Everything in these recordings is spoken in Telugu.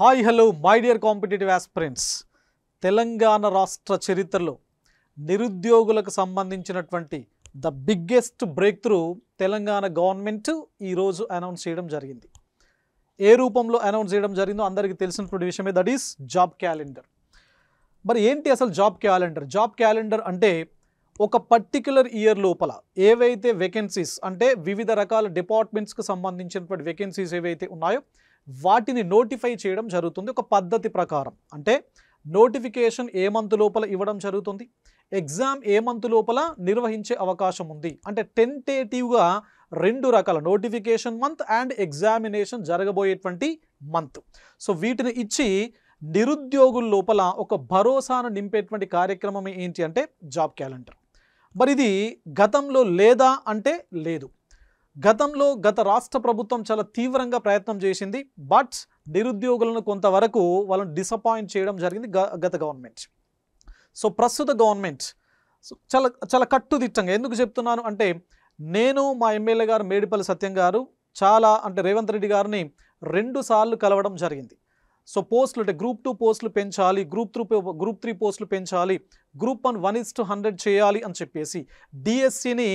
hi hello my dear competitive aspirants Telangana రాష్ట్ర చరిత్రలో నిరుద్యోగులకు సంబంధించినటువంటి the biggest breakthrough Telangana government ఈరోజు అనౌన్స్ చేయడం జరిగింది ఏ రూపంలో అనౌన్స్ చేయడం జరిగిందో అందరికీ తెలిసినటువంటి విషయమే దట్ ఈస్ జాబ్ క్యాలెండర్ మరి ఏంటి అసలు జాబ్ క్యాలెండర్ జాబ్ క్యాలెండర్ అంటే ఒక పర్టిక్యులర్ ఇయర్ లోపల ఏవైతే వేకెన్సీస్ అంటే వివిధ రకాల డిపార్ట్మెంట్స్కి సంబంధించినటువంటి వేకెన్సీస్ ఏవైతే ఉన్నాయో వాటిని నోటిఫై చేయడం జరుగుతుంది ఒక పద్ధతి ప్రకారం అంటే నోటిఫికేషన్ ఏ మంత్ లోపల ఇవ్వడం జరుగుతుంది ఎగ్జామ్ ఏ మంత్ లోపల నిర్వహించే అవకాశం ఉంది అంటే టెంటేటివ్గా రెండు రకాల నోటిఫికేషన్ మంత్ అండ్ ఎగ్జామినేషన్ జరగబోయేటువంటి మంత్ సో వీటిని ఇచ్చి నిరుద్యోగుల లోపల ఒక భరోసాను నింపేటువంటి కార్యక్రమం ఏంటి అంటే జాబ్ క్యాలెండర్ మరి ఇది గతంలో లేదా అంటే లేదు గతంలో గత రాష్ట్ర ప్రభుత్వం చాలా తీవ్రంగా ప్రయత్నం చేసింది బట్ నిరుద్యోగులను కొంతవరకు వాళ్ళని డిసప్పాయింట్ చేయడం జరిగింది గత గవర్నమెంట్ సో ప్రస్తుత గవర్నమెంట్ చాలా చాలా కట్టుదిట్టంగా ఎందుకు చెప్తున్నాను అంటే నేను మా ఎమ్మెల్యే గారు మేడిపల్లి సత్యం గారు చాలా అంటే రేవంత్ రెడ్డి గారిని రెండు సార్లు కలవడం జరిగింది సో పోస్టులు అంటే గ్రూప్ టూ పోస్టులు పెంచాలి గ్రూప్ త్రూ గ్రూప్ త్రీ పోస్టులు పెంచాలి group one one is two hundred చేయాలి అని చెప్పేసి డిఎస్సిని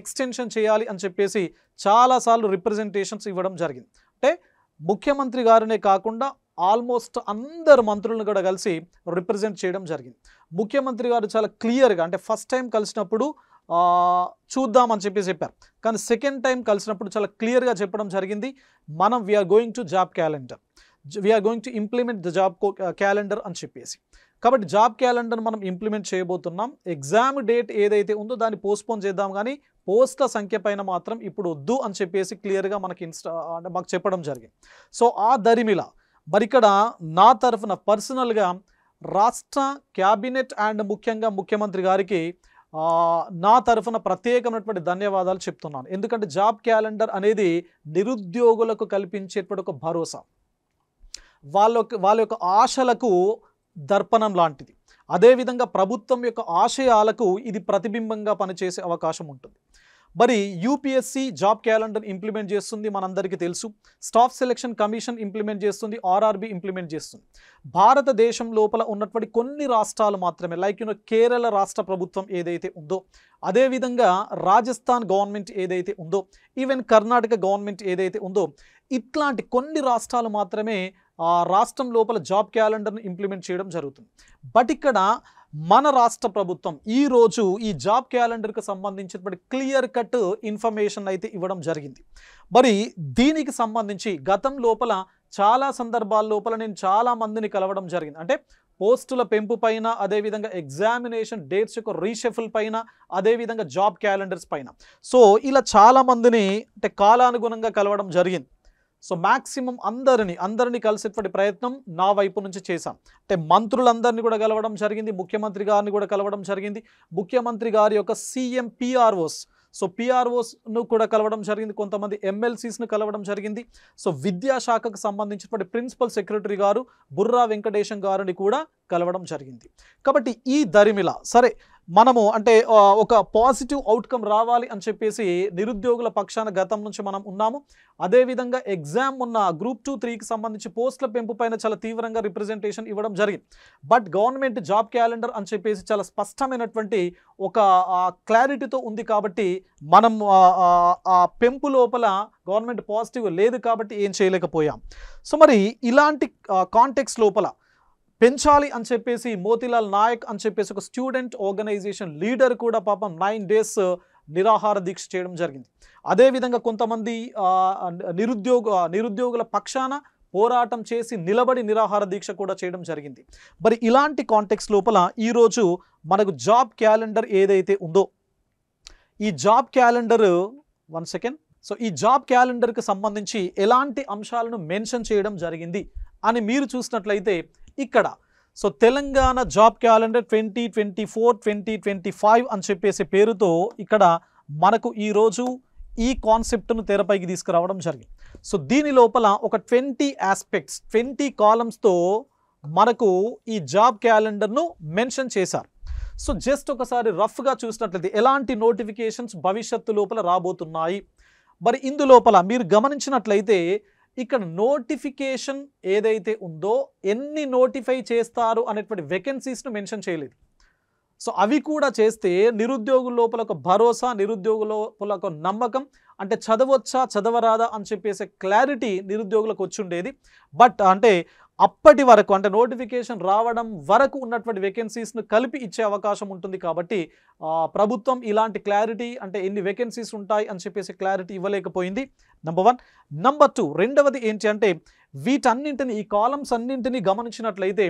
ఎక్స్టెన్షన్ చేయాలి అని చెప్పేసి చాలాసార్లు రిప్రజెంటేషన్స్ ఇవ్వడం జరిగింది అంటే ముఖ్యమంత్రి గారినే కాకుండా ఆల్మోస్ట్ అందరు మంత్రులను కూడా కలిసి రిప్రజెంట్ చేయడం జరిగింది ముఖ్యమంత్రి గారు చాలా క్లియర్గా అంటే ఫస్ట్ టైం కలిసినప్పుడు చూద్దామని చెప్పి చెప్పారు కానీ సెకండ్ టైం కలిసినప్పుడు చాలా క్లియర్గా చెప్పడం జరిగింది మనం we're going to job calendar we're going to implement the job calendar అని చెప్పేసి కాబట్టి జాబ్ క్యాలెండర్ మనం ఇంప్లిమెంట్ చేయబోతున్నాం ఎగ్జామ్ డేట్ ఏదైతే ఉందో దాన్ని పోస్ట్పోన్ చేద్దాం కానీ పోస్ట్ల సంఖ్య పైన మాత్రం ఇప్పుడు వద్దు అని చెప్పేసి క్లియర్గా మనకి ఇన్స్టా అంటే మాకు చెప్పడం జరిగింది సో ఆ దరిమిల మరి ఇక్కడ నా తరఫున పర్సనల్గా రాష్ట్ర క్యాబినెట్ అండ్ ముఖ్యంగా ముఖ్యమంత్రి గారికి నా తరఫున ప్రత్యేకమైనటువంటి ధన్యవాదాలు చెప్తున్నాను ఎందుకంటే జాబ్ క్యాలెండర్ అనేది నిరుద్యోగులకు కల్పించేటువంటి ఒక భరోసా వాళ్ళ వాళ్ళ యొక్క ఆశలకు దర్పణం లాంటిది అదేవిధంగా ప్రభుత్వం యొక్క ఆశయాలకు ఇది ప్రతిబింబంగా పనిచేసే అవకాశం ఉంటుంది మరి యూపీఎస్సీ జాబ్ క్యాలెండర్ ఇంప్లిమెంట్ చేస్తుంది మనందరికీ తెలుసు స్టాఫ్ సెలెక్షన్ కమిషన్ ఇంప్లిమెంట్ చేస్తుంది ఆర్ఆర్బీ ఇంప్లిమెంట్ చేస్తుంది భారతదేశం లోపల ఉన్నటువంటి కొన్ని రాష్ట్రాలు మాత్రమే లైక్ యూనో కేరళ రాష్ట్ర ప్రభుత్వం ఏదైతే ఉందో అదేవిధంగా రాజస్థాన్ గవర్నమెంట్ ఏదైతే ఉందో ఈవెన్ కర్ణాటక గవర్నమెంట్ ఏదైతే ఉందో ఇట్లాంటి కొన్ని రాష్ట్రాలు మాత్రమే రాష్ట్రం లోపల జాబ్ క్యాలెండర్ను ఇంప్లిమెంట్ చేయడం జరుగుతుంది బట్ ఇక్కడ మన రాష్ట్ర ప్రభుత్వం ఈరోజు ఈ జాబ్ క్యాలెండర్కు సంబంధించినటువంటి క్లియర్ కట్ ఇన్ఫర్మేషన్ అయితే ఇవ్వడం జరిగింది మరి దీనికి సంబంధించి గతం లోపల చాలా సందర్భాల లోపల నేను చాలా మందిని కలవడం జరిగింది అంటే పోస్టుల పెంపు పైన అదేవిధంగా ఎగ్జామినేషన్ డేట్స్ యొక్క రీషఫుల్ పైన అదేవిధంగా జాబ్ క్యాలెండర్స్ పైన సో ఇలా చాలా మందిని అంటే కాలానుగుణంగా కలవడం జరిగింది సో మ్యాక్సిమం అందరినీ అందరినీ కలిసేటువంటి ప్రయత్నం నా వైపు నుంచి చేశాం అంటే మంత్రులందరినీ కూడా కలవడం జరిగింది ముఖ్యమంత్రి గారిని కూడా కలవడం జరిగింది ముఖ్యమంత్రి గారి యొక్క సీఎం పిఆర్ఓస్ సో పిఆర్ఓస్ను కూడా కలవడం జరిగింది కొంతమంది ఎమ్మెల్సీస్ను కలవడం జరిగింది సో విద్యాశాఖకు సంబంధించినటువంటి ప్రిన్సిపల్ సెక్రటరీ గారు బుర్రా వెంకటేశం గారిని కూడా కలవడం జరిగింది కాబట్టి ఈ దరిమిలా సరే మనము అంటే ఒక పాజిటివ్ అవుట్కమ్ రావాలి అని చెప్పేసి నిరుద్యోగుల పక్షాన గతం నుంచి మనం ఉన్నాము అదేవిధంగా ఎగ్జామ్ ఉన్న గ్రూప్ టూ త్రీకి సంబంధించి పోస్టుల పెంపు పైన చాలా తీవ్రంగా రిప్రజెంటేషన్ ఇవ్వడం జరిగింది బట్ గవర్నమెంట్ జాబ్ క్యాలెండర్ అని చెప్పేసి చాలా స్పష్టమైనటువంటి ఒక క్లారిటీతో ఉంది కాబట్టి మనం ఆ పెంపు లోపల గవర్నమెంట్ పాజిటివ్ లేదు కాబట్టి ఏం చేయలేకపోయాం సో మరి ఇలాంటి కాంటెక్స్ లోపల పెంచాలి అని చెప్పేసి మోతిలాల్ నాయక్ అని చెప్పేసి ఒక స్టూడెంట్ ఆర్గనైజేషన్ లీడర్ కూడా పాపం నైన్ డేస్ నిరాహార దీక్ష చేయడం జరిగింది అదేవిధంగా కొంతమంది నిరుద్యోగ నిరుద్యోగుల పక్షాన పోరాటం చేసి నిలబడి నిరాహార దీక్ష కూడా చేయడం జరిగింది మరి ఇలాంటి కాంటెక్స్ లోపల ఈరోజు మనకు జాబ్ క్యాలెండర్ ఏదైతే ఉందో ఈ job calendar one second so ఈ జాబ్ క్యాలెండర్కి సంబంధించి ఎలాంటి అంశాలను మెన్షన్ చేయడం జరిగింది అని మీరు చూసినట్లయితే ఇక్కడ so Telangana job calendar twenty twenty four twenty twenty five అని చెప్పేసి పేరుతో ఇక్కడ మనకు ఈరోజు ఈ కాన్సెప్ట్ను తెరపైకి తీసుకురావడం జరిగింది సో దీని లోపల ఒక ట్వంటీ ఆస్పెక్ట్స్ ట్వంటీ కాలమ్స్తో మనకు ఈ జాబ్ క్యాలెండర్ను మెన్షన్ చేశారు సో జస్ట్ ఒకసారి రఫ్గా చూసినట్లయితే ఎలాంటి నోటిఫికేషన్స్ భవిష్యత్తు లోపల రాబోతున్నాయి మరి ఇందు లోపల మీరు గమనించినట్లయితే ఇక్కడ నోటిఫికేషన్ ఏదైతే ఉందో ఎన్ని నోటిఫై చేస్తారు అనేటువంటి వెకెన్సీస్ను మెన్షన్ చేయలేదు సో అవి కూడా చేస్తే నిరుద్యోగుల లోపల ఒక భరోసా నిరుద్యోగుల లోపల ఒక నమ్మకం అంటే చదవచ్చా చదవరాదా అని చెప్పేసే క్లారిటీ నిరుద్యోగులకు వచ్చి ఉండేది బట్ అంటే అప్పటి వరకు అంటే నోటిఫికేషన్ రావడం వరకు ఉన్నటువంటి వేకెన్సీస్ను కలిపి ఇచ్చే అవకాశం ఉంటుంది కాబట్టి ప్రభుత్వం ఇలాంటి క్లారిటీ అంటే ఎన్ని వేకెన్సీస్ ఉంటాయి అని చెప్పేసి క్లారిటీ ఇవ్వలేకపోయింది నెంబర్ వన్ నెంబర్ టూ రెండవది ఏంటి అంటే వీటన్నింటిని ఈ కాలమ్స్ అన్నింటినీ గమనించినట్లయితే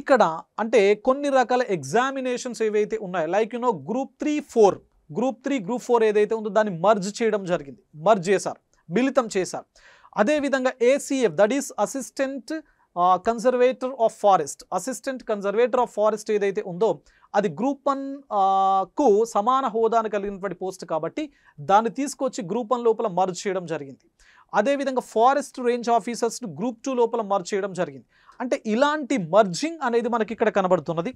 ఇక్కడ అంటే కొన్ని రకాల ఎగ్జామినేషన్స్ ఏవైతే ఉన్నాయో like you know group three four group three group four ఏదైతే ఉందో దాన్ని మర్జ్ చేయడం జరిగింది మర్జ్ చేశారు మిళితం చేశారు అదేవిధంగా ACF that is assistant conservator of forest assistant conservator of forest ఏదైతే ఉందో అది గ్రూప్ వన్ కు సమాన హోదాను కలిగినటువంటి పోస్ట్ కాబట్టి దాన్ని తీసుకొచ్చి గ్రూప్ వన్ లోపల మర్జ్ చేయడం జరిగింది అదేవిధంగా ఫారెస్ట్ రేంజ్ ఆఫీసర్స్ను గ్రూప్ టూ లోపల మర్జ్ చేయడం జరిగింది అంటే ఇలాంటి మర్జింగ్ అనేది మనకి ఇక్కడ కనబడుతున్నది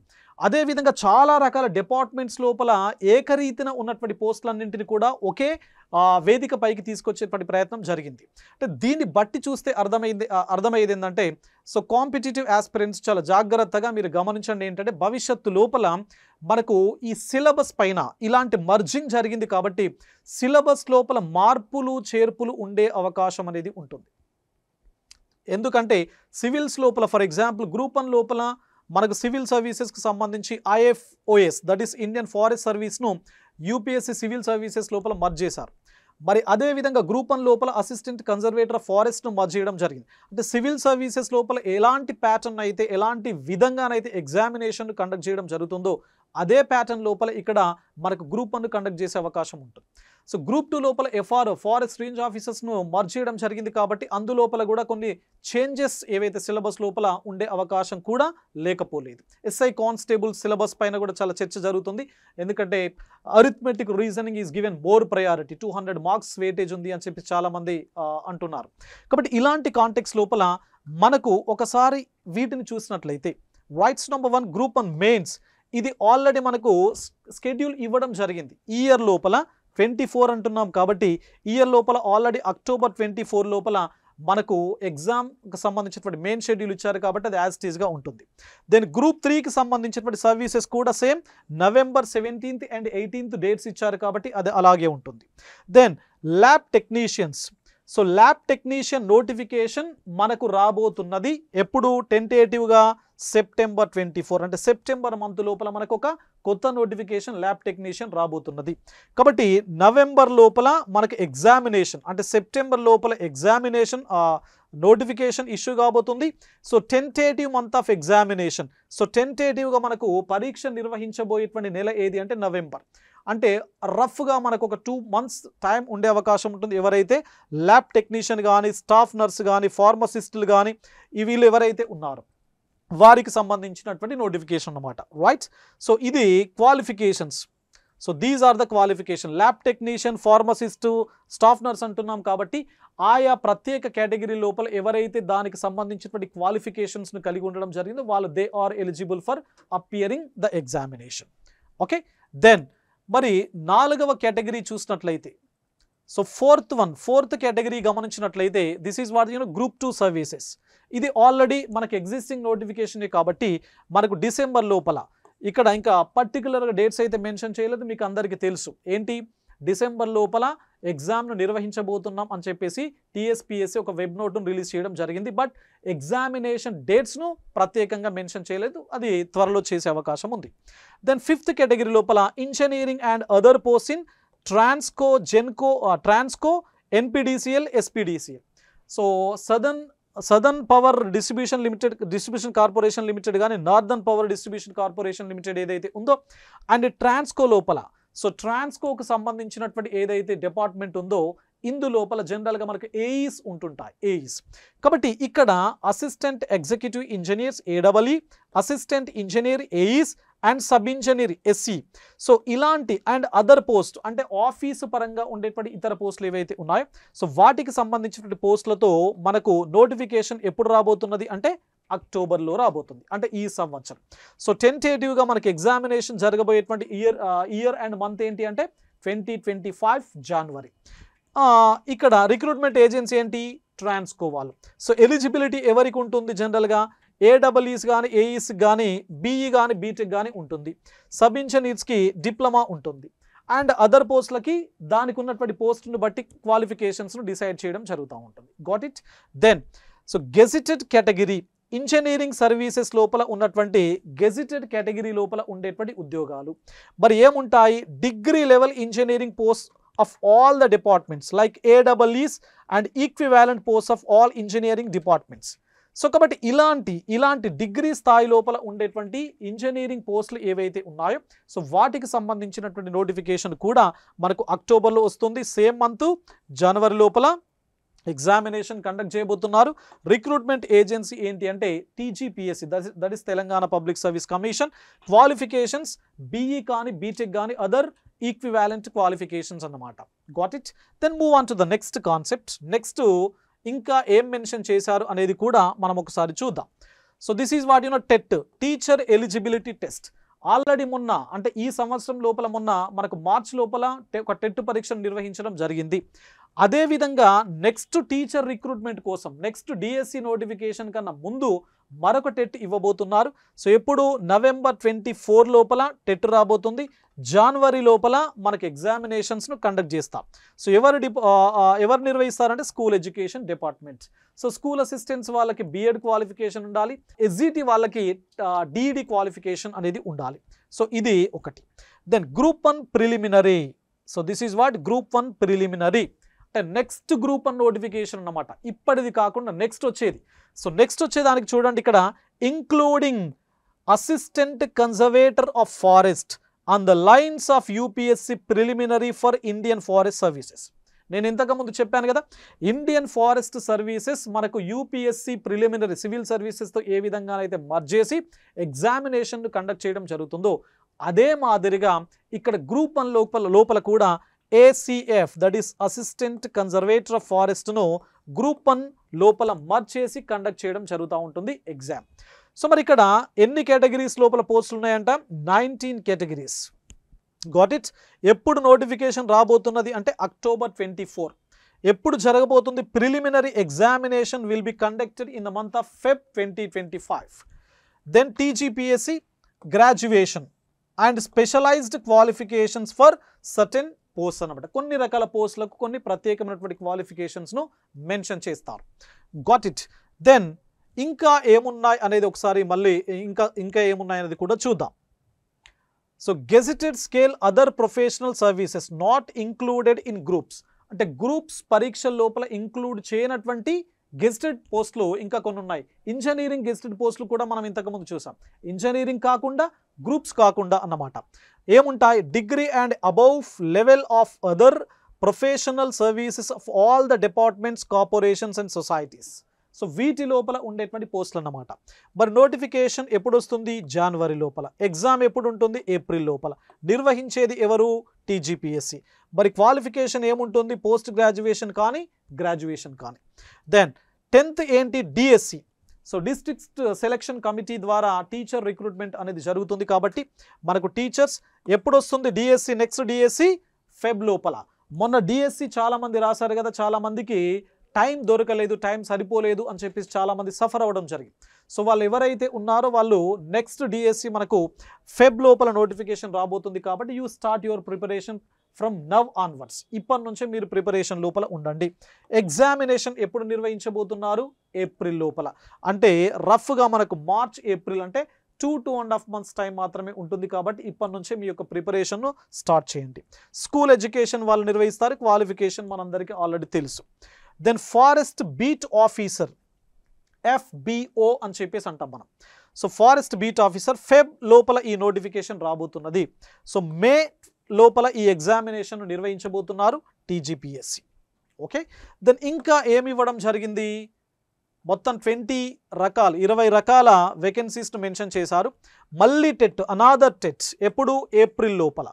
అదేవిధంగా చాలా రకాల డిపార్ట్మెంట్స్ లోపల ఏకరీతిన ఉన్నటువంటి పోస్టులన్నింటినీ కూడా ఒకే వేదిక పైకి తీసుకొచ్చేటువంటి ప్రయత్నం జరిగింది అంటే దీన్ని బట్టి చూస్తే అర్థమైంది అర్థమయ్యేది ఏంటంటే సో కాంపిటేటివ్ ఆస్పిరెంట్స్ చాలా జాగ్రత్తగా మీరు గమనించండి ఏంటంటే భవిష్యత్తు లోపల మనకు ఈ సిలబస్ పైన ఇలాంటి మర్జింగ్ జరిగింది కాబట్టి సిలబస్ లోపల మార్పులు చేర్పులు ఉండే అవకాశం అనేది ఉంటుంది ఎందుకంటే సివిల్స్ లోపల ఫర్ ఎగ్జాంపుల్ గ్రూప్ వన్ లోపల మనకు సివిల్ సర్వీసెస్కి సంబంధించి IFoS that is Indian forest సర్వీస్ను యూపీఎస్సీ సివిల్ సర్వీసెస్ లోపల మర్జ్ చేశారు మరి అదేవిధంగా గ్రూప్ వన్ లోపల అసిస్టెంట్ కన్జర్వేటర్ ఫారెస్ట్ను మర్జ్ చేయడం జరిగింది అంటే సివిల్ సర్వీసెస్ లోపల ఎలాంటి ప్యాటర్న్ అయితే ఎలాంటి విధంగానైతే ఎగ్జామినేషన్ కండక్ట్ చేయడం జరుగుతుందో అదే ప్యాటర్న్ లోపల ఇక్కడ మనకు గ్రూప్ వన్ కండక్ట్ చేసే అవకాశం ఉంటుంది సో గ్రూప్ టూ లోపల ఎఫ్ఆర్ ఫారెస్ట్ రేంజ్ ఆఫీసర్స్ను మర్జ్ చేయడం జరిగింది కాబట్టి అందులోపల కూడా కొన్ని చేంజెస్ ఏవైతే సిలబస్ లోపల ఉండే అవకాశం కూడా లేకపోలేదు ఎస్ఐ కానిస్టేబుల్ సిలబస్ పైన కూడా చాలా చర్చ జరుగుతుంది ఎందుకంటే arithmetic reasoning is given more priority two hundred marks weightage ఉంది అని చెప్పి చాలామంది అంటున్నారు కాబట్టి ఇలాంటి కాంటెక్స్ లోపల మనకు ఒకసారి వీటిని చూసినట్లయితే rights number one group one mains ఇది ఆల్రెడీ మనకు స్కెడ్యూల్ ఇవ్వడం జరిగింది ఈ ఇయర్ లోపల ట్వంటీ ఫోర్ అంటున్నాం కాబట్టి ఇయర్ లోపల ఆల్రెడీ అక్టోబర్ ట్వంటీ ఫోర్ లోపల మనకు ఎగ్జామ్కి సంబంధించినటువంటి మెయిన్ షెడ్యూల్ ఇచ్చారు కాబట్టి అది యాజ్ టీజ్గా ఉంటుంది దెన్ గ్రూప్ త్రీకి సంబంధించినటువంటి సర్వీసెస్ కూడా same November seventeenth and eighteenth dates ఇచ్చారు కాబట్టి అది అలాగే ఉంటుంది then lab technicians so lab technician notification మనకు రాబోతున్నది ఎప్పుడు టెంటేటివ్గా సెప్టెంబర్ ట్వంటీ ఫోర్ అంటే సెప్టెంబర్ మంత్ లోపల మనకు ఒక కొత్త నోటిఫికేషన్ ల్యాబ్ టెక్నీషియన్ రాబోతున్నది కాబట్టి నవంబర్ లోపల మనకు ఎగ్జామినేషన్ అంటే సెప్టెంబర్ లోపల ఎగ్జామినేషన్ నోటిఫికేషన్ ఇష్యూ కాబోతుంది so tentative month of examination so టెంటేటివ్గా మనకు పరీక్ష నిర్వహించబోయేటువంటి నెల ఏది అంటే నవంబర్ అంటే రఫ్గా మనకు ఒక టూ మంత్స్ టైం ఉండే అవకాశం ఉంటుంది ఎవరైతే ల్యాబ్ టెక్నీషియన్ కానీ స్టాఫ్ నర్స్ కానీ ఫార్మసిస్టులు కానీ వీళ్ళు ఎవరైతే ఉన్నారో వారికి సంబంధించినటువంటి నోటిఫికేషన్ అనమాట రైట్ సో ఇది qualifications so these are the qualification lab technician pharmacist staff nurse అంటున్నాం కాబట్టి ఆయా ప్రత్యేక కేటగిరీ లోపల ఎవరైతే దానికి సంబంధించినటువంటి క్వాలిఫికేషన్స్ను కలిగి ఉండడం జరిగిందో వాళ్ళు they are eligible for appearing the examination okay then మరి నాలుగవ కేటగిరీ చూసినట్లయితే so fourth one fourth category గమనించినట్లయితే this is what you know group two services ఇది ఆల్రెడీ మనకి ఎగ్జిస్టింగ్ నోటిఫికేషన్ కాబట్టి మనకు డిసెంబర్ లోపల ఇక్కడ ఇంకా పర్టికులర్గా డేట్స్ అయితే మెన్షన్ చేయలేదు మీకు అందరికీ తెలుసు ఏంటి డిసెంబర్ లోపల ఎగ్జామ్ను నిర్వహించబోతున్నాం అని చెప్పేసి టీఎస్పిఎస్సి ఒక వెబ్ నోట్ను రిలీజ్ చేయడం జరిగింది బట్ ఎగ్జామినేషన్ డేట్స్ను ప్రత్యేకంగా మెన్షన్ చేయలేదు అది త్వరలో చేసే అవకాశం ఉంది దెన్ ఫిఫ్త్ కేటగిరీ లోపల engineering and other post in Transco Genco Transco NPDCL SPDCL so southern southern power distribution limited distribution corporation limited కానీ northern power distribution corporation limited ఏదైతే ఉందో అండ్ ట్రాన్స్కో లోపల సో ట్రాన్స్కోకు సంబంధించినటువంటి ఏదైతే డిపార్ట్మెంట్ ఉందో ఇందు లోపల జనరల్గా మనకు ఏఈస్ e ఉంటుంటాయి ఏఈస్ e కాబట్టి ఇక్కడ అసిస్టెంట్ ఎగ్జిక్యూటివ్ ఇంజనీర్స్ ఏడవలి assistant engineer AEs and sub engineer SE so ఇలాంటి అండ్ అదర్ పోస్ట్ అంటే ఆఫీసు పరంగా ఉండేటువంటి ఇతర పోస్టులు ఏవైతే ఉన్నాయో సో వాటికి సంబంధించినటువంటి పోస్టులతో మనకు నోటిఫికేషన్ ఎప్పుడు రాబోతున్నది అంటే అక్టోబర్లో రాబోతుంది అంటే ఈ సంవత్సరం సో టెంటేటివ్గా మనకి ఎగ్జామినేషన్ జరగబోయేటువంటి ఇయర్ ఇయర్ అండ్ మంత్ ఏంటి అంటే ట్వంటీ ట్వంటీ ఫైవ్ జనవరి ఇక్కడ రిక్రూట్మెంట్ ఏజెన్సీ ఏంటి ట్రాన్స్కో వాళ్ళు సో ఎలిజిబిలిటీ ఎవరికి ఉంటుంది జనరల్గా ఏడబ్ల్యూస్ కానీ ఏఈస్ కానీ బీఈ కానీ బీటెక్ కానీ ఉంటుంది సబ్ ఇంజనీర్స్కి డిప్లొమా ఉంటుంది అండ్ అదర్ పోస్ట్లకి దానికి ఉన్నటువంటి పోస్టును బట్టి క్వాలిఫికేషన్స్ను డిసైడ్ చేయడం జరుగుతూ ఉంటుంది got it then so gazetted category engineering services లోపల ఉన్నటువంటి గెజిటెడ్ కేటగిరీ లోపల ఉండేటువంటి ఉద్యోగాలు మరి ఏముంటాయి degree level engineering post of all the departments like ఏడబల్ఈస్ e and equivalent post of all engineering departments so కాబట్టి ఇలాంటి ఇలాంటి డిగ్రీ స్థాయి లోపల ఉండేటువంటి ఇంజనీరింగ్ పోస్టులు ఏవైతే ఉన్నాయో సో వాటికి సంబంధించినటువంటి నోటిఫికేషన్ కూడా మనకు అక్టోబర్లో వస్తుంది సేమ్ మంత్ జనవరి లోపల ఎగ్జామినేషన్ కండక్ట్ చేయబోతున్నారు రిక్రూట్మెంట్ ఏజెన్సీ ఏంటి అంటే TGPSC that is Telangana public service commission qualifications BE కానీ బీటెక్ కానీ అదర్ ఈక్వివాలెంట్ క్వాలిఫికేషన్స్ అన్నమాట got it then move on to the next concept next ఇంకా ఏం మెన్షన్ చేశారు అనేది కూడా మనం ఒకసారి చూద్దాం so this is what you know TET teacher eligibility test already మొన్న అంటే ఈ సంవత్సరం లోపల మొన్న మనకు మార్చ్ లోపల ఒక టెట్ పరీక్షను నిర్వహించడం జరిగింది అదేవిధంగా నెక్స్ట్ టీచర్ రిక్రూట్మెంట్ కోసం నెక్స్ట్ డిఎస్సి నోటిఫికేషన్ కన్నా ముందు మరొక టెట్ ఇవ్వబోతున్నారు సో ఎప్పుడు నవంబర్ ట్వంటీ ఫోర్ లోపల టెట్ రాబోతుంది జనవరి లోపల మనకి ఎగ్జామినేషన్స్ను కండక్ట్ చేస్తాం సో ఎవరు డి ఎవరు నిర్వహిస్తారంటే school education department so school assistants వాళ్ళకి బీఎడ్ క్వాలిఫికేషన్ ఉండాలి ఎస్జిటి వాళ్ళకి డిఈడి క్వాలిఫికేషన్ e అనేది ఉండాలి సో ఇది ఒకటి then group one preliminary so this is what group one preliminary అంటే నెక్స్ట్ గ్రూప్ అండ్ నోటిఫికేషన్ అన్నమాట ఇప్పటిది కాకుండా నెక్స్ట్ వచ్చేది సో నెక్స్ట్ వచ్చేదానికి చూడండి ఇక్కడ including assistant conservator of forest on the lines of UPSC preliminary for Indian forest services నేను ఇంతకుముందు చెప్పాను కదా ఇండియన్ ఫారెస్ట్ సర్వీసెస్ మనకు యూపీఎస్సి ప్రిలిమినరీ సివిల్ సర్వీసెస్తో ఏ విధంగా అయితే మర్జేసి ఎగ్జామినేషన్ కండక్ట్ చేయడం జరుగుతుందో అదే మాదిరిగా ఇక్కడ గ్రూప్ వన్ లోపల లోపల కూడా ACF that is assistant conservator of ఫారెస్ట్ను గ్రూప్ వన్ లోపల మర్జ్ చేసి కండక్ట్ చేయడం జరుగుతూ ఉంటుంది ఎగ్జామ్ సో మరి ఇక్కడ ఎన్ని కేటగిరీస్ లోపల పోస్టులు ఉన్నాయంట నైన్టీన్ కేటగిరీస్ గాట్ ఇట్ ఎప్పుడు నోటిఫికేషన్ రాబోతున్నది అంటే అక్టోబర్ ట్వంటీ ఎప్పుడు జరగబోతుంది preliminary examination will be conducted in the month of Feb twenty twenty five then TGPSC graduation and specialized qualifications for certain post అనమాట కొన్ని రకాల పోస్టులకు కొన్ని ప్రత్యేకమైనటువంటి క్వాలిఫికేషన్స్ను మెన్షన్ చేస్తారు గాట్ ఇట్ దెన్ ఇంకా ఏమున్నాయి అనేది ఒకసారి మళ్ళీ ఇంకా ఇంకా ఏమున్నాయి అనేది కూడా చూద్దాం so gazetted scale other professional services not included in groups అంటే గ్రూప్స్ పరీక్షల లోపల ఇంక్లూడ్ చేయనటువంటి గెజిటెడ్ పోస్టులు ఇంకా కొన్ని ఉన్నాయి ఇంజనీరింగ్ గెజిటెడ్ పోస్టులు కూడా మనం ఇంతకుముందు చూసాం ఇంజనీరింగ్ కాకుండా గ్రూప్స్ కాకుండా అన్నమాట ఏముంటాయి degree and above level of other professional services of all the departments corporations and societies so వీటి లోపల ఉండేటువంటి పోస్టులు అన్నమాట మరి నోటిఫికేషన్ ఎప్పుడు వస్తుంది జనవరి లోపల ఎగ్జామ్ ఎప్పుడు ఉంటుంది ఏప్రిల్ లోపల నిర్వహించేది ఎవరు టీజీపీఎస్సి మరి క్వాలిఫికేషన్ ఏముంటుంది పోస్ట్ గ్రాడ్యుయేషన్ కానీ గ్రాడ్యుయేషన్ కానీ దెన్ టెన్త్ ఏంటి DSC so district selection committee ద్వారా టీచర్ రిక్రూట్మెంట్ అనేది జరుగుతుంది కాబట్టి మనకు టీచర్స్ ఎప్పుడు వస్తుంది డిఎస్సి నెక్స్ట్ డిఎస్సి ఫెబ్ లోపల మొన్న డిఎస్సి చాలామంది రాశారు కదా చాలామందికి టైం దొరకలేదు టైం సరిపోలేదు అని చెప్పేసి చాలామంది సఫర్ అవ్వడం జరిగింది సో వాళ్ళు ఎవరైతే ఉన్నారో వాళ్ళు నెక్స్ట్ డిఎస్సి మనకు ఫెబ్ లోపల నోటిఫికేషన్ రాబోతుంది కాబట్టి you start your preparation from now onwards ఇప్పటి నుంచే మీరు ప్రిపరేషన్ లోపల ఉండండి ఎగ్జామినేషన్ ఎప్పుడు నిర్వహించబోతున్నారు ఏప్రిల్ లోపల అంటే రఫ్గా మనకు మార్చ్ ఏప్రిల్ అంటే two two and half months time మాత్రమే ఉంటుంది కాబట్టి ఇప్పటి నుంచే మీ యొక్క ప్రిపరేషన్ను స్టార్ట్ చేయండి స్కూల్ ఎడ్యుకేషన్ వాళ్ళు నిర్వహిస్తారు క్వాలిఫికేషన్ మనందరికీ ఆల్రెడీ తెలుసు then forest beat officer FBO అని చెప్పేసి అంటాం మనం so forest beat officer Feb లోపల ఈ నోటిఫికేషన్ రాబోతున్నది సో మే లోపల ఈ ఎగ్జామినేషన్ నిర్వహించబోతున్నారు టీజీపీఎస్సి ఓకే దెన్ ఇంకా ఏమి ఇవ్వడం జరిగింది మొత్తం ట్వంటీ రకాలు ఇరవై రకాల వేకెన్సీస్ను మెన్షన్ చేశారు మళ్ళీ టెట్ అనాదర్ టెట్ ఎప్పుడు ఏప్రిల్ లోపల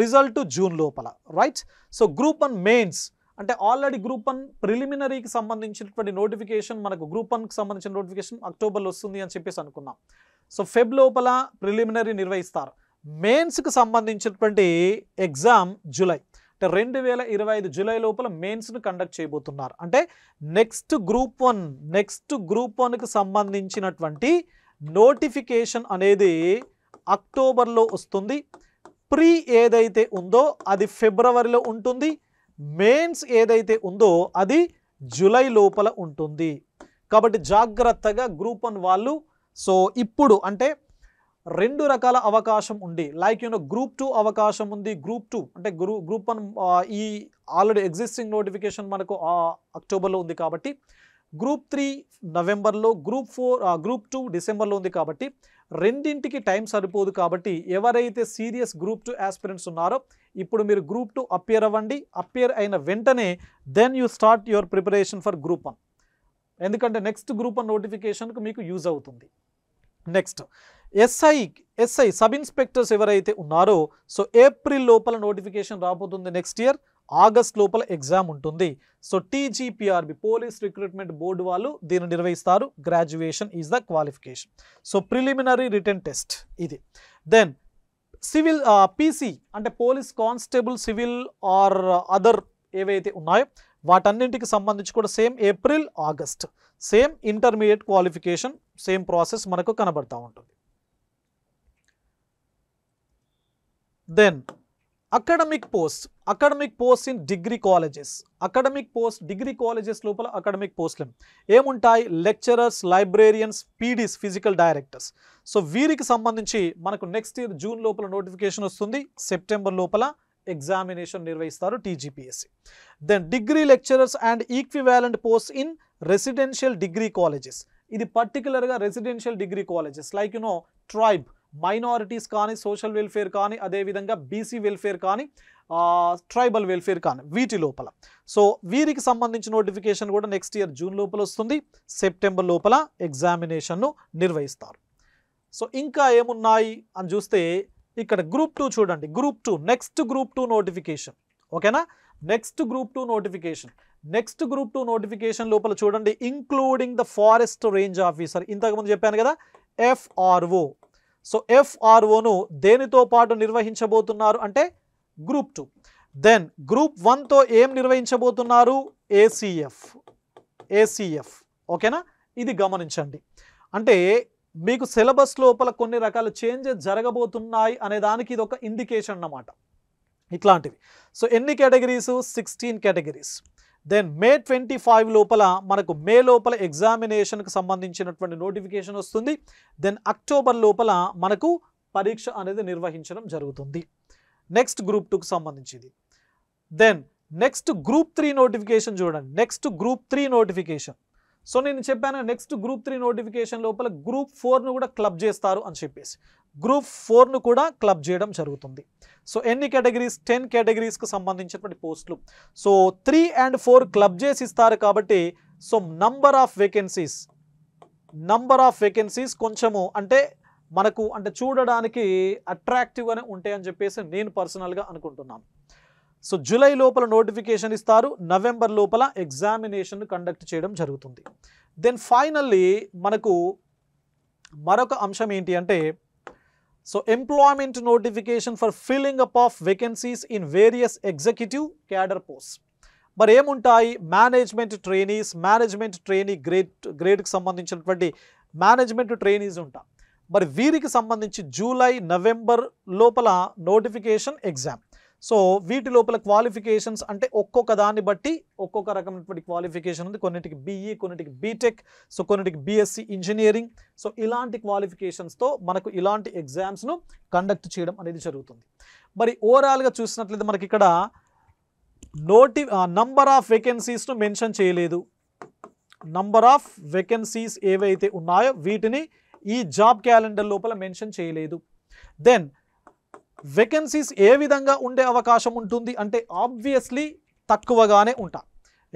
రిజల్ట్ జూన్ లోపల right so group one mains అంటే ఆల్రెడీ గ్రూప్ వన్ ప్రిలిమినరీకి సంబంధించినటువంటి నోటిఫికేషన్ మనకు గ్రూప్ వన్కి సంబంధించిన నోటిఫికేషన్ అక్టోబర్లో వస్తుంది అని చెప్పేసి అనుకున్నాం సో ఫెబ్ లోపల ప్రిలిమినరీ నిర్వహిస్తారు మెయిన్స్కి సంబంధించినటువంటి ఎగ్జామ్ జూలై అంటే రెండు వేల ఇరవై ఐదు జూలై లోపల మెయిన్స్ను కండక్ట్ చేయబోతున్నారు అంటే next group one next group వన్కి సంబంధించినటువంటి నోటిఫికేషన్ అనేది అక్టోబర్లో వస్తుంది ప్రీ ఏదైతే ఉందో అది ఫిబ్రవరిలో ఉంటుంది మెయిన్స్ ఏదైతే ఉందో అది జూలై లోపల ఉంటుంది కాబట్టి జాగ్రత్తగా గ్రూప్ వన్ వాళ్ళు సో ఇప్పుడు అంటే రెండు రకాల అవకాశం ఉంది లైక్ యూనో గ్రూప్ టూ అవకాశం ఉంది గ్రూప్ టూ అంటే గ్రూ గ్రూప్ వన్ ఈ ఆల్రెడీ ఎగ్జిస్టింగ్ నోటిఫికేషన్ మనకు అక్టోబర్లో ఉంది కాబట్టి గ్రూప్ త్రీ నవంబర్లో గ్రూప్ ఫోర్ గ్రూప్ టూ డిసెంబర్లో ఉంది కాబట్టి రెండింటికి టైం సరిపోదు కాబట్టి ఎవరైతే సీరియస్ గ్రూప్ టూ ఆస్పిరెంట్స్ ఉన్నారో ఇప్పుడు మీరు గ్రూప్ టూ అప్పియర్ అవ్వండి అప్పియర్ అయిన వెంటనే then you start your preparation for group one ఎందుకంటే నెక్స్ట్ గ్రూప్ వన్ నోటిఫికేషన్కు మీకు యూజ్ అవుతుంది next SI SI sub inspectors ఎవరైతే ఉన్నారో సో ఏప్రిల్ లోపల నోటిఫికేషన్ రాబోతుంది నెక్స్ట్ ఇయర్ ఆగస్ట్ లోపల ఎగ్జామ్ ఉంటుంది so TGPRB police recruitment board వాళ్ళు దీన్ని నిర్వహిస్తారు graduation is the qualification so preliminary written test ఇది దెన్ సివిల్ పీసీ అంటే police constable civil are other ఏవైతే ఉన్నాయో వాటన్నింటికి సంబంధించి కూడా same April August same intermediate qualification same process మనకు కనబడతా ఉంటుంది then academic post academic post in degree colleges academic post degree colleges లోపల అకాడమిక్ లేదు ఏముంటాయి lecturers librarians PDs physical directors so వీరికి సంబంధించి మనకు నెక్స్ట్ ఇయర్ జూన్ లోపల నోటిఫికేషన్ వస్తుంది సెప్టెంబర్ లోపల ఎగ్జామినేషన్ నిర్వహిస్తారు TGPSC then degree lecturers and equivalent post in residential degree colleges ఇది పర్టికులర్గా residential degree colleges like you know tribe minorities కానీ సోషల్ వెల్ఫేర్ కానీ అదేవిధంగా బీసీ వెల్ఫేర్ కానీ ట్రైబల్ వెల్ఫేర్ కానీ వీటి లోపల సో వీరికి సంబంధించిన నోటిఫికేషన్ కూడా నెక్స్ట్ ఇయర్ జూన్ లోపల వస్తుంది సెప్టెంబర్ లోపల ఎగ్జామినేషన్ను నిర్వహిస్తారు సో ఇంకా ఏమున్నాయి అని చూస్తే ఇక్కడ గ్రూప్ టూ చూడండి group two next group two notification ఓకేనా next group two notification next group two notification లోపల చూడండి including the forest range officer ఇంతకుముందు చెప్పాను కదా ఎఫ్ఆర్ఓ సో ఎఫ్ఆర్ఓను దేనితో పాటు నిర్వహించబోతున్నారు అంటే గ్రూప్ టూ దెన్ గ్రూప్ వన్తో ఏం నిర్వహించబోతున్నారు ఏసీఎఫ్ ఏసీఎఫ్ ఓకేనా ఇది గమనించండి అంటే మీకు సిలబస్ లోపల కొన్ని రకాల చేంజెస్ జరగబోతున్నాయి అనే దానికి ఇది ఒక ఇండికేషన్ అన్నమాట ఇట్లాంటివి సో ఎన్ని categories sixteen categories then May twenty five లోపల మనకు మే లోపల ఎగ్జామినేషన్కి సంబంధించినటువంటి నోటిఫికేషన్ వస్తుంది దెన్ అక్టోబర్ లోపల మనకు పరీక్ష అనేది నిర్వహించడం జరుగుతుంది నెక్స్ట్ గ్రూప్ టూకి సంబంధించింది then next group three notification చూడండి next group three notification so నేను చెప్పాను నెక్స్ట్ గ్రూప్ త్రీ నోటిఫికేషన్ లోపల గ్రూప్ ఫోర్ను కూడా క్లబ్ చేస్తారు అని చెప్పేసి గ్రూప్ ఫోర్ను కూడా క్లబ్ చేయడం జరుగుతుంది సో ఎన్ని కేటగిరీస్ టెన్ కేటగిరీస్కి సంబంధించినటువంటి పోస్టులు so three and four club చేసి ఇస్తారు కాబట్టి so number of vacancies number of vacancies కొంచెము అంటే మనకు అంటే చూడడానికి అట్రాక్టివ్గానే ఉంటాయని చెప్పేసి నేను పర్సనల్గా అనుకుంటున్నాను సో జూలై లోపల నోటిఫికేషన్ ఇస్తారు నవంబర్ లోపల ఎగ్జామినేషన్ కండక్ట్ చేయడం జరుగుతుంది దెన్ ఫైనల్లీ మనకు మరొక అంశం ఏంటి అంటే so employment notification for filling up of vacancies in various executive cadre post మరి ఏముంటాయి management trainees management trainee grade గ్రేడ్కి సంబంధించినటువంటి మేనేజ్మెంట్ ట్రైనీస్ ఉంటాయి మరి వీరికి సంబంధించి జూలై నవంబర్ లోపల నోటిఫికేషన్ ఎగ్జామ్ సో వీటి లోపల క్వాలిఫికేషన్స్ అంటే ఒక్కొక్క దాన్ని బట్టి ఒక్కొక్క రకమైనటువంటి క్వాలిఫికేషన్ ఉంది కొన్నిటికి బీఈ e, కొన్నిటికి బీటెక్ సో కొన్నిటికి బీఎస్సీ ఇంజనీరింగ్ సో ఇలాంటి క్వాలిఫికేషన్స్తో మనకు ఇలాంటి ఎగ్జామ్స్ను కండక్ట్ చేయడం అనేది జరుగుతుంది మరి ఓవరాల్గా చూసినట్లయితే మనకి ఇక్కడ నోటి నంబర్ ఆఫ్ వేకెన్సీస్ను మెన్షన్ చేయలేదు నంబర్ ఆఫ్ వేకెన్సీస్ ఏవైతే ఉన్నాయో వీటిని ఈ జాబ్ క్యాలెండర్ లోపల మెన్షన్ చేయలేదు దెన్ వేకెన్సీస్ ఏ విధంగా ఉండే అవకాశం ఉంటుంది అంటే ఆబ్వియస్లీ తక్కువగానే ఉంటా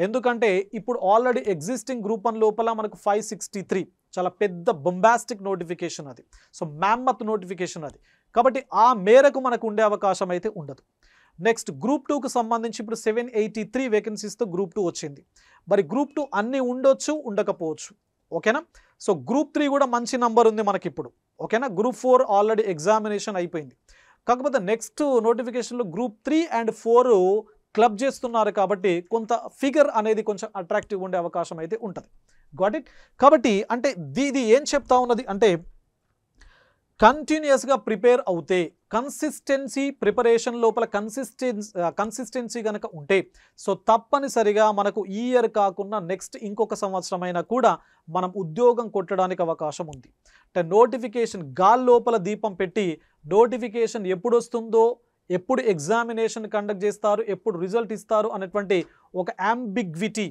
ఎందుకంటే ఇప్పుడు ఆల్రెడీ ఎగ్జిస్టింగ్ గ్రూప్ వన్ లోపల మనకు ఫైవ్ సిక్స్టీ త్రీ చాలా పెద్ద బొంబాస్టిక్ నోటిఫికేషన్ అది సో మ్యామ్మత్ నోటిఫికేషన్ అది కాబట్టి ఆ మేరకు మనకు ఉండే అవకాశం అయితే ఉండదు నెక్స్ట్ గ్రూప్ టూకు సంబంధించి ఇప్పుడు సెవెన్ ఎయిటీ త్రీ వేకెన్సీస్తో గ్రూప్ టూ వచ్చింది మరి గ్రూప్ టూ అన్నీ ఉండొచ్చు ఉండకపోవచ్చు ఓకేనా సో గ్రూప్ త్రీ కూడా మంచి నంబర్ ఉంది మనకి ఇప్పుడు ఓకేనా గ్రూప్ ఫోర్ ఆల్రెడీ ఎగ్జామినేషన్ అయిపోయింది కాకపోతే నెక్స్ట్ నోటిఫికేషన్లో group three and four club చేస్తున్నారు కాబట్టి కొంత ఫిగర్ అనేది కొంచెం అట్రాక్టివ్ ఉండే అవకాశం అయితే ఉంటుంది గాట్ ఇట్ కాబట్టి అంటే దీది ఏం చెప్తా ఉన్నది అంటే కంటిన్యూస్గా ప్రిపేర్ అవుతే కన్సిస్టెన్సీ ప్రిపరేషన్ లోపల కన్సిస్టెన్సీ కన్సిస్టెన్సీ కనుక ఉంటే సో తప్పనిసరిగా మనకు ఈ ఇయర్ కాకుండా నెక్స్ట్ ఇంకొక సంవత్సరమైనా కూడా మనం ఉద్యోగం కొట్టడానికి అవకాశం ఉంది అంటే నోటిఫికేషన్ గాల్లోపల దీపం పెట్టి నోటిఫికేషన్ ఎప్పుడు వస్తుందో ఎప్పుడు ఎగ్జామినేషన్ కండక్ట్ చేస్తారు ఎప్పుడు రిజల్ట్ ఇస్తారు అనేటువంటి ఒక అంబిగ్విటీ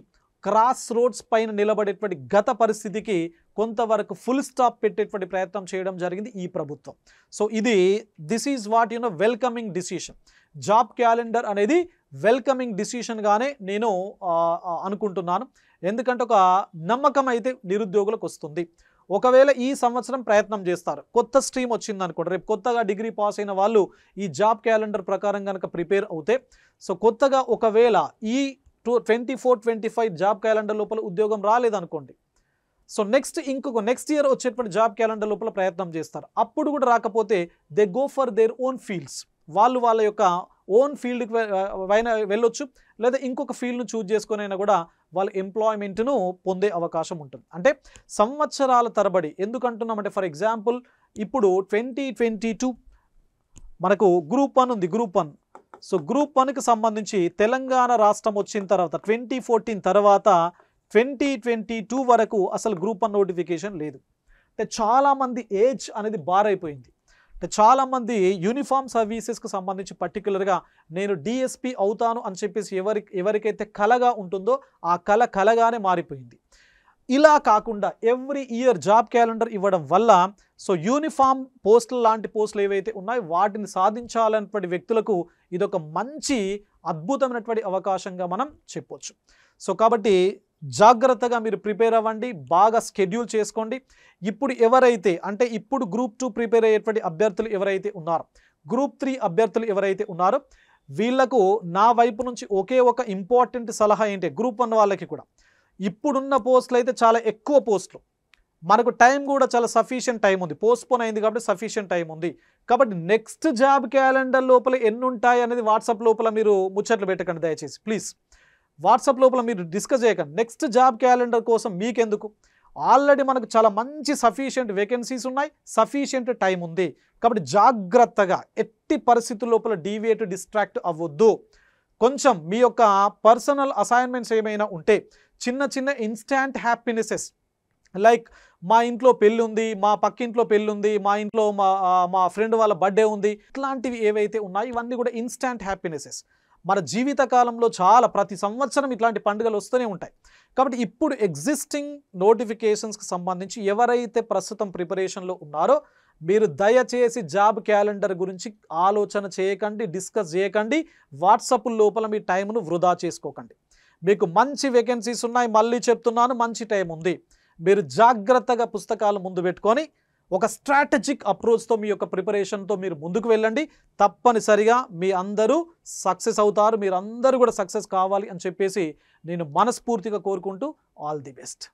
క్రాస్ రోడ్స్ పైన నిలబడేటువంటి గత పరిస్థితికి కొంతవరకు ఫుల్ స్టాప్ పెట్టేటువంటి ప్రయత్నం చేయడం జరిగింది ఈ ప్రభుత్వం సో ఇది this is what you know welcoming decision job calendar అనేది వెల్కమింగ్ డిసిషన్గానే నేను అనుకుంటున్నాను ఎందుకంటే ఒక నమ్మకం అయితే నిరుద్యోగులకు వస్తుంది ఒకవేళ ఈ సంవత్సరం ప్రయత్నం చేస్తారు కొత్త స్ట్రీమ్ వచ్చింది అనుకోండి రేపు కొత్తగా డిగ్రీ పాస్ అయిన వాళ్ళు ఈ జాబ్ క్యాలెండర్ ప్రకారం కనుక ప్రిపేర్ అవుతే సో కొత్తగా ఒకవేళ ఈ two twenty four twenty five job calendar లోపల ఉద్యోగం రాలేదనుకోండి సో నెక్స్ట్ ఇంకొక నెక్స్ట్ ఇయర్ వచ్చేటువంటి జాబ్ క్యాలెండర్ లోపల ప్రయత్నం చేస్తారు అప్పుడు కూడా రాకపోతే they go for their own fields వాళ్ళు వాళ్ళ యొక్క ఓన్ ఫీల్డ్కి వెళ్ళొచ్చు లేదా ఇంకొక ఫీల్డ్ను చూజ్ చేసుకునైనా అయినా కూడా వాళ్ళ ఎంప్లాయ్మెంట్ను పొందే అవకాశం ఉంటుంది అంటే సంవత్సరాల తరబడి ఎందుకంటున్నామంటే ఫర్ ఎగ్జాంపుల్ ఇప్పుడు ట్వంటీ ట్వంటీ టూ మనకు గ్రూప్ వన్ ఉంది గ్రూప్ వన్ సో గ్రూప్ వన్కి సంబంధించి తెలంగాణ రాష్ట్రం వచ్చిన తర్వాత ట్వంటీ ఫోర్టీన్ తర్వాత ట్వంటీ ట్వంటీ టూ వరకు అసలు గ్రూప్ వన్ నోటిఫికేషన్ లేదు అంటే చాలామంది ఏజ్ అనేది బార్ అయిపోయింది అంటే చాలామంది యూనిఫామ్ సర్వీసెస్కి సంబంధించి పర్టికులర్గా నేను డిఎస్పి అవుతాను అని చెప్పేసి ఎవరి ఎవరికైతే కలగా ఉంటుందో ఆ కళ కలగానే మారిపోయింది ఇలా కాకుండా ఎవ్రీ ఇయర్ జాబ్ క్యాలెండర్ ఇవ్వడం వల్ల సో యూనిఫామ్ పోస్టులు లాంటి పోస్టులు ఏవైతే ఉన్నాయో వాటిని సాధించాలన్నటువంటి వ్యక్తులకు ఇదొక మంచి అద్భుతమైనటువంటి అవకాశంగా మనం చెప్పొచ్చు సో కాబట్టి జాగ్రత్తగా మీరు ప్రిపేర్ అవ్వండి బాగా స్కెడ్యూల్ చేసుకోండి ఇప్పుడు ఎవరైతే అంటే ఇప్పుడు గ్రూప్ టూ ప్రిపేర్ అయ్యేటువంటి అభ్యర్థులు ఎవరైతే ఉన్నారో గ్రూప్ త్రీ అభ్యర్థులు ఎవరైతే ఉన్నారో వీళ్లకు నా వైపు నుంచి ఒకే ఒక ఇంపార్టెంట్ సలహా ఏంటి గ్రూప్ వన్ వాళ్ళకి కూడా ఇప్పుడున్న పోస్టులు అయితే చాలా ఎక్కువ పోస్టులు మనకు టైం కూడా చాలా సఫిషియంట్ టైం ఉంది పోస్ట్పోన్ అయింది కాబట్టి సఫిషియంట్ టైం ఉంది కాబట్టి నెక్స్ట్ జాబ్ క్యాలెండర్ లోపల ఎన్ని ఉంటాయి అనేది వాట్సాప్ లోపల మీరు ముచ్చట్లు పెట్టకండి దయచేసి ప్లీజ్ వాట్సాప్ లోపల మీరు డిస్కస్ చేయకండి నెక్స్ట్ జాబ్ క్యాలెండర్ కోసం మీకెందుకు ఆల్రెడీ మనకు చాలా మంచి సఫీషియంట్ వేకెన్సీస్ ఉన్నాయి సఫిషియంట్ టైం ఉంది కాబట్టి జాగ్రత్తగా ఎట్టి పరిస్థితుల లోపల డీవియేట్ డిస్ట్రాక్ట్ అవ్వద్దు కొంచెం మీ యొక్క పర్సనల్ అసైన్మెంట్స్ ఏమైనా ఉంటే చిన్న చిన్న ఇన్స్టాంట్ హ్యాపీనెసెస్ లైక్ మా ఇంట్లో పెళ్ళి ఉంది మా పక్కింట్లో పెళ్ళి ఉంది మా ఇంట్లో మా మా ఫ్రెండ్ వాళ్ళ బర్త్డే ఉంది ఇట్లాంటివి ఏవైతే ఉన్నాయో ఇవన్నీ కూడా ఇన్స్టాంట్ హ్యాపీనెసెస్ మన జీవిత కాలంలో చాలా ప్రతి సంవత్సరం ఇట్లాంటి పండుగలు వస్తూనే ఉంటాయి కాబట్టి ఇప్పుడు ఎగ్జిస్టింగ్ నోటిఫికేషన్స్కి సంబంధించి ఎవరైతే ప్రస్తుతం ప్రిపరేషన్లో ఉన్నారో మీరు దయచేసి జాబ్ క్యాలెండర్ గురించి ఆలోచన చేయకండి డిస్కస్ చేయకండి వాట్సాప్ లోపల మీ టైంను వృధా చేసుకోకండి మీకు మంచి వేకెన్సీస్ ఉన్నాయి మళ్ళీ చెప్తున్నాను మంచి టైం ఉంది మీరు జాగ్రత్తగా పుస్తకాలు ముందు పెట్టుకొని ఒక స్ట్రాటజిక్ అప్రోచ్తో మీ యొక్క ప్రిపరేషన్తో మీరు ముందుకు వెళ్ళండి తప్పనిసరిగా మీ అందరూ సక్సెస్ అవుతారు మీరు అందరూ కూడా సక్సెస్ కావాలి అని చెప్పేసి నేను మనస్ఫూర్తిగా కోరుకుంటూ ఆల్ ది బెస్ట్